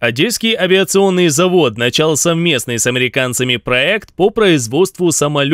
Одесский авиационный завод начал совместный с американцами проект по производству самолетов.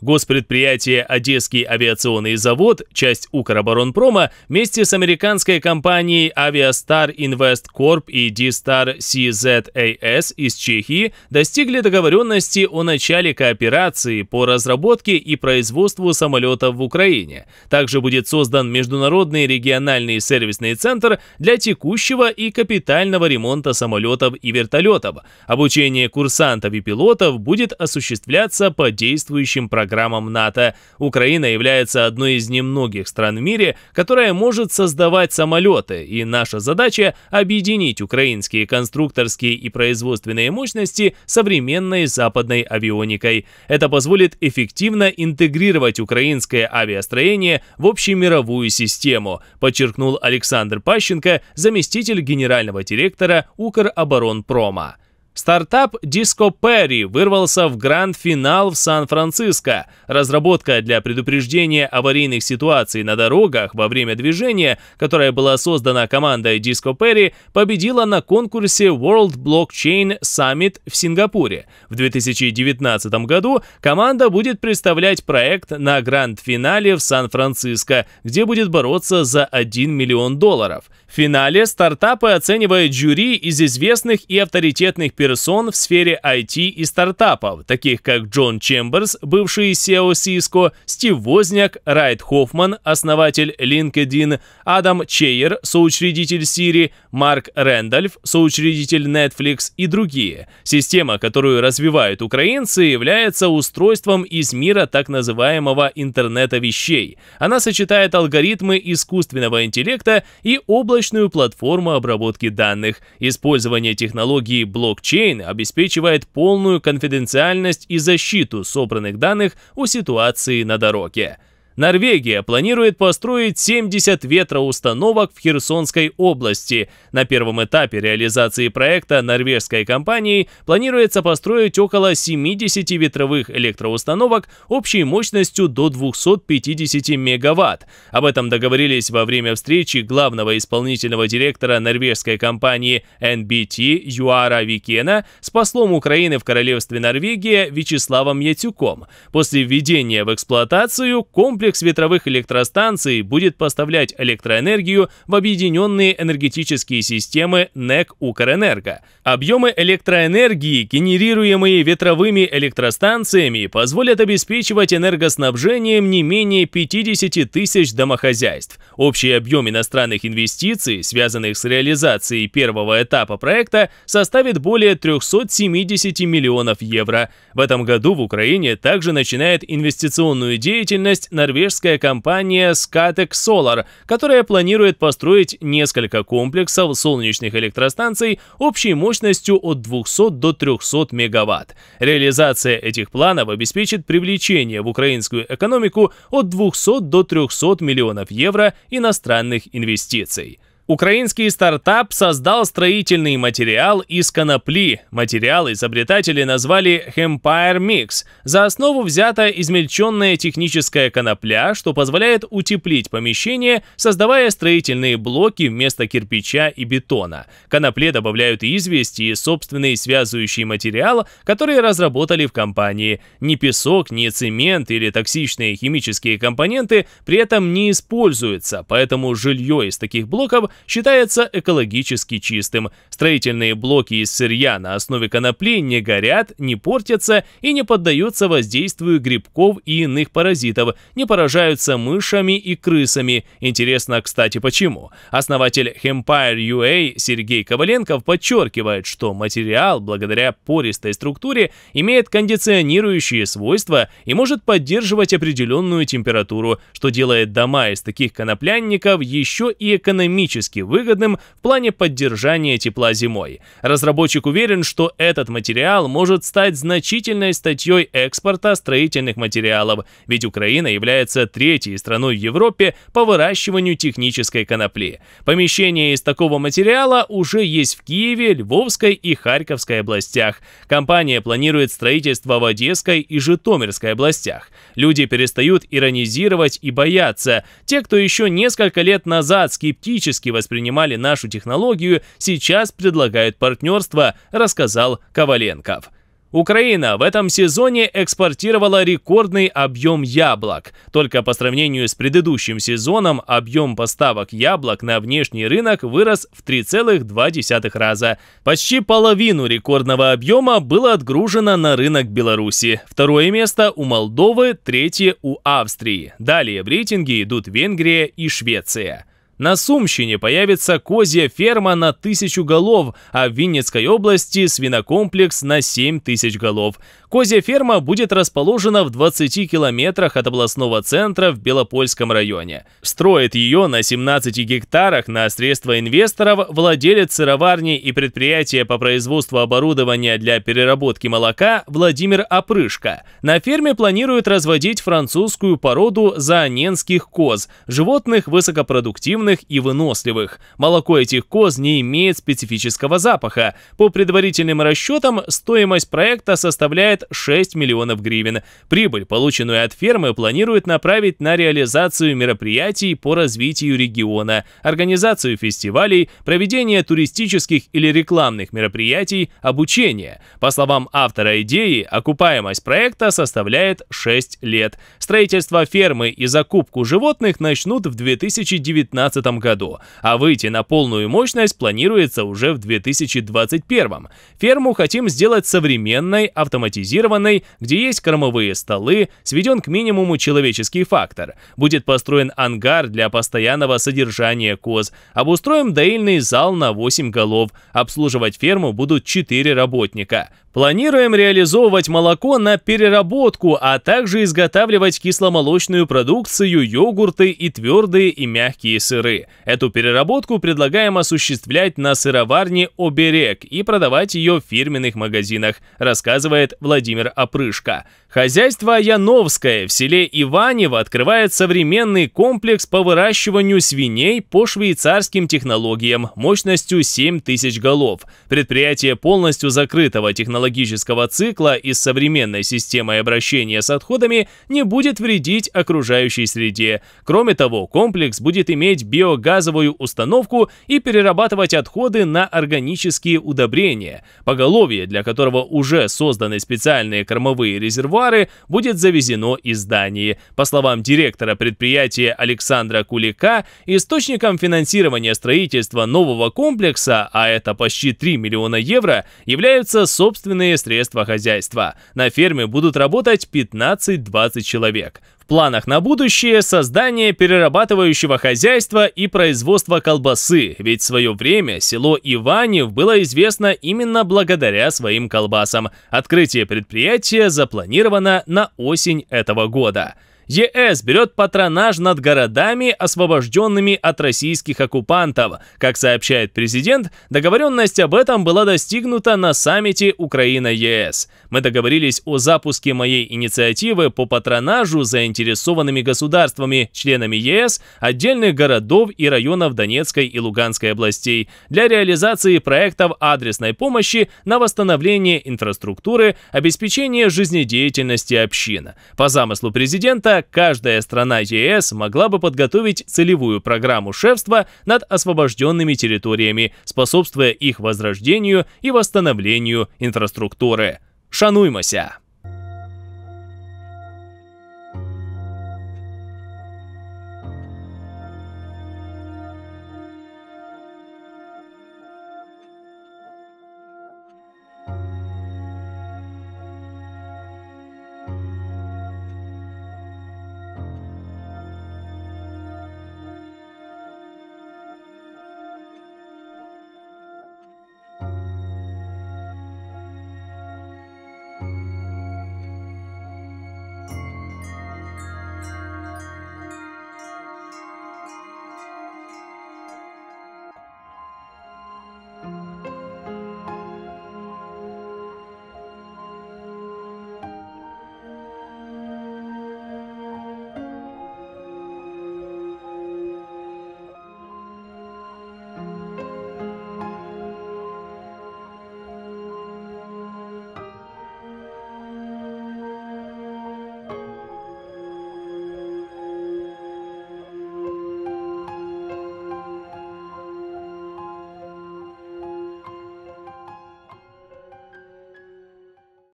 Госпредприятие «Одесский авиационный завод», часть Укроборонпрома, вместе с американской компанией «Aviastar Invest Corp» и «D-Star CZAS» из Чехии достигли договоренности о начале кооперации по разработке и производству самолетов в Украине. Также будет создан международный региональный сервисный центр для текущего и капитального ремонта самолетов самолетов и вертолетов. Обучение курсантов и пилотов будет осуществляться по действующим программам НАТО. Украина является одной из немногих стран в мире, которая может создавать самолеты, и наша задача – объединить украинские конструкторские и производственные мощности современной западной авионикой. Это позволит эффективно интегрировать украинское авиастроение в общемировую систему, подчеркнул Александр Пащенко, заместитель генерального директора Украины Укроборонпрома. Стартап Disco Perry вырвался в гранд-финал в Сан-Франциско. Разработка для предупреждения аварийных ситуаций на дорогах во время движения, которая была создана командой Disco Perry, победила на конкурсе World Blockchain Summit в Сингапуре. В 2019 году команда будет представлять проект на гранд-финале в Сан-Франциско, где будет бороться за 1 миллион долларов. В финале стартапы оценивает жюри из известных и авторитетных персонажей персон в сфере IT и стартапов, таких как Джон Чемберс, бывший SEO Cisco, Стив Возняк, Райт Хоффман, основатель LinkedIn, Адам Чейер, соучредитель Siri, Марк Рэндольф, соучредитель Netflix и другие. Система, которую развивают украинцы, является устройством из мира так называемого интернета вещей. Она сочетает алгоритмы искусственного интеллекта и облачную платформу обработки данных. Использование технологии блокчейн блокчейн обеспечивает полную конфиденциальность и защиту собранных данных о ситуации на дороге. Норвегия планирует построить 70 ветроустановок в Херсонской области. На первом этапе реализации проекта норвежской компании планируется построить около 70 ветровых электроустановок общей мощностью до 250 мегаватт. Об этом договорились во время встречи главного исполнительного директора норвежской компании NBT Юара Викена с послом Украины в Королевстве Норвегия Вячеславом Ятюком. После введения в эксплуатацию комплекс Комплекс ветровых электростанций будет поставлять электроэнергию в объединенные энергетические системы НЭК «Укрэнерго». Объемы электроэнергии, генерируемые ветровыми электростанциями, позволят обеспечивать энергоснабжением не менее 50 тысяч домохозяйств. Общий объем иностранных инвестиций, связанных с реализацией первого этапа проекта, составит более 370 миллионов евро. В этом году в Украине также начинает инвестиционную деятельность норвежская норвежская компания Skatek Solar, которая планирует построить несколько комплексов солнечных электростанций общей мощностью от 200 до 300 мегаватт. Реализация этих планов обеспечит привлечение в украинскую экономику от 200 до 300 миллионов евро иностранных инвестиций. Украинский стартап создал строительный материал из конопли. Материал изобретатели назвали Hempire Mix. За основу взята измельченная техническая конопля, что позволяет утеплить помещение, создавая строительные блоки вместо кирпича и бетона. Конопле добавляют известь и собственный связывающий материал, который разработали в компании. Ни песок, ни цемент или токсичные химические компоненты при этом не используются, поэтому жилье из таких блоков считается экологически чистым. Строительные блоки из сырья на основе конопли не горят, не портятся и не поддаются воздействию грибков и иных паразитов, не поражаются мышами и крысами. Интересно, кстати, почему? Основатель Hempire UA Сергей Коваленков подчеркивает, что материал, благодаря пористой структуре, имеет кондиционирующие свойства и может поддерживать определенную температуру, что делает дома из таких коноплянников еще и экономически экономически выгодным в плане поддержания тепла зимой. Разработчик уверен, что этот материал может стать значительной статьей экспорта строительных материалов, ведь Украина является третьей страной в Европе по выращиванию технической конопли. Помещения из такого материала уже есть в Киеве, Львовской и Харьковской областях. Компания планирует строительство в Одесской и Житомирской областях. Люди перестают иронизировать и бояться. Те, кто еще несколько лет назад скептически воспринимали нашу технологию, сейчас предлагают партнерство, рассказал Коваленков. Украина в этом сезоне экспортировала рекордный объем яблок. Только по сравнению с предыдущим сезоном объем поставок яблок на внешний рынок вырос в 3,2 раза. Почти половину рекордного объема было отгружено на рынок Беларуси. Второе место у Молдовы, третье у Австрии. Далее в рейтинге идут Венгрия и Швеция. На Сумщине появится козья ферма на тысячу голов, а в Винницкой области свинокомплекс на 7 тысяч голов. Козья ферма будет расположена в 20 километрах от областного центра в Белопольском районе. Строит ее на 17 гектарах на средства инвесторов владелец сыроварни и предприятия по производству оборудования для переработки молока Владимир Опрышко. На ферме планируют разводить французскую породу заоненских коз, животных высокопродуктивных огромных и выносливых. Молоко этих коз не имеет специфического запаха. По предварительным расчетам, стоимость проекта составляет 6 миллионов гривен. Прибыль, полученную от фермы, планируют направить на реализацию мероприятий по развитию региона, организацию фестивалей, проведение туристических или рекламных мероприятий, обучение. По словам автора идеи, окупаемость проекта составляет 6 лет. Строительство фермы и закупку животных начнут в 2019 2017 году, а выйти на полную мощность планируется уже в 2021. Ферму хотим сделать современной, автоматизированной, где есть кормовые столы, сведен к минимуму человеческий фактор. Будет построен ангар для постоянного содержания коз, обустроим доильный зал на 8 голов, обслуживать ферму будут 4 работника. Планируем реализовывать молоко на переработку, а также изготавливать кисломолочную продукцию, йогурты и твердые и мягкие сыры. Эту переработку предлагаем осуществлять на сыроварне «Оберег» и продавать ее в фирменных магазинах, рассказывает Владимир Опрышко. Хозяйство Яновское в селе Иванево открывает современный комплекс по выращиванию свиней по швейцарским технологиям мощностью 7000 голов. Предприятие полностью закрытого технологического биологического цикла и с современной системой обращения с отходами не будет вредить окружающей среде. Кроме того, комплекс будет иметь биогазовую установку и перерабатывать отходы на органические удобрения. Поголовье, для которого уже созданы специальные кормовые резервуары, будет завезено из Дании. По словам директора предприятия Александра Кулика, источником финансирования строительства нового комплекса, а это почти 3 миллиона евро, являются собственные собственные средства хозяйства. На ферме будут работать 15-20 человек. В планах на будущее – создание перерабатывающего хозяйства и производства колбасы, ведь в свое время село Иванев было известно именно благодаря своим колбасам. Открытие предприятия запланировано на осень этого года. ЕС берет патронаж над городами, освобожденными от российских оккупантов. Как сообщает президент, договоренность об этом была достигнута на саммите Украина-ЕС. Мы договорились о запуске моей инициативы по патронажу заинтересованными государствами, членами ЕС, отдельных городов и районов Донецкой и Луганской областей для реализации проектов адресной помощи на восстановление инфраструктуры, обеспечение жизнедеятельности общин. По замыслу президента, каждая страна ЕС могла бы подготовить целевую программу шефства над освобожденными территориями, способствуя их возрождению и восстановлению инфраструктуры. Шануймося!